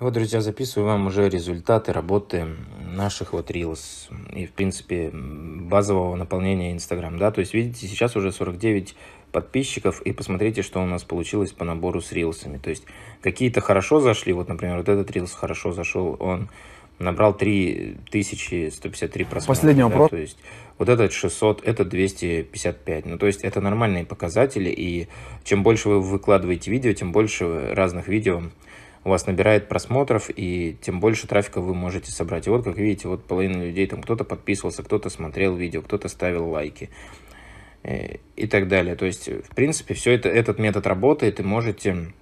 И вот, друзья, записываю вам уже результаты работы наших вот Reels и, в принципе, базового наполнения Instagram, да, то есть, видите, сейчас уже 49 подписчиков, и посмотрите, что у нас получилось по набору с reelsами. то есть, какие-то хорошо зашли, вот, например, вот этот Reels хорошо зашел, он набрал 3153 просмотра. Последний да, вопрос. То есть вот этот 600, этот 255. Ну, то есть это нормальные показатели, и чем больше вы выкладываете видео, тем больше разных видео у вас набирает просмотров, и тем больше трафика вы можете собрать. И вот, как видите, вот половина людей, там кто-то подписывался, кто-то смотрел видео, кто-то ставил лайки э, и так далее. То есть, в принципе, все это, этот метод работает, и можете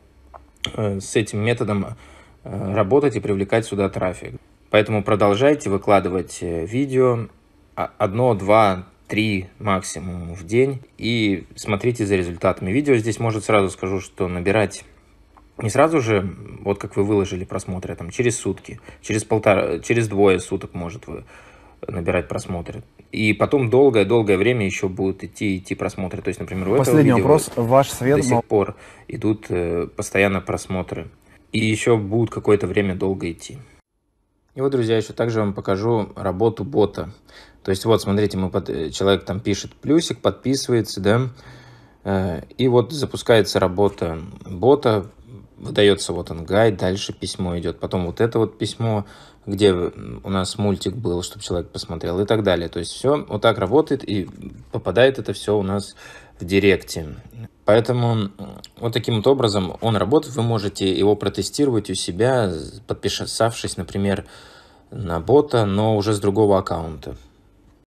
э, с этим методом э, работать и привлекать сюда трафик. Поэтому продолжайте выкладывать видео а, одно, два, три максимум в день и смотрите за результатами. Видео здесь, может, сразу скажу, что набирать не сразу же, вот как вы выложили просмотры, там, через сутки, через полтора, через двое суток, может, вы набирать просмотры. И потом долгое-долгое время еще будут идти идти просмотры. То есть, например, у Последний этого вопрос. Ваш свет... До сих пор идут э, постоянно просмотры. И еще будут какое-то время долго идти. И вот, друзья, еще также вам покажу работу бота. То есть, вот, смотрите, мы под... Э, человек там пишет плюсик, подписывается, да, э, и вот запускается работа бота, выдается вот он гайд, дальше письмо идет, потом вот это вот письмо, где у нас мультик был, чтобы человек посмотрел и так далее. То есть все вот так работает и попадает это все у нас в директе. Поэтому вот таким вот образом он работает, вы можете его протестировать у себя, подписавшись, например, на бота, но уже с другого аккаунта.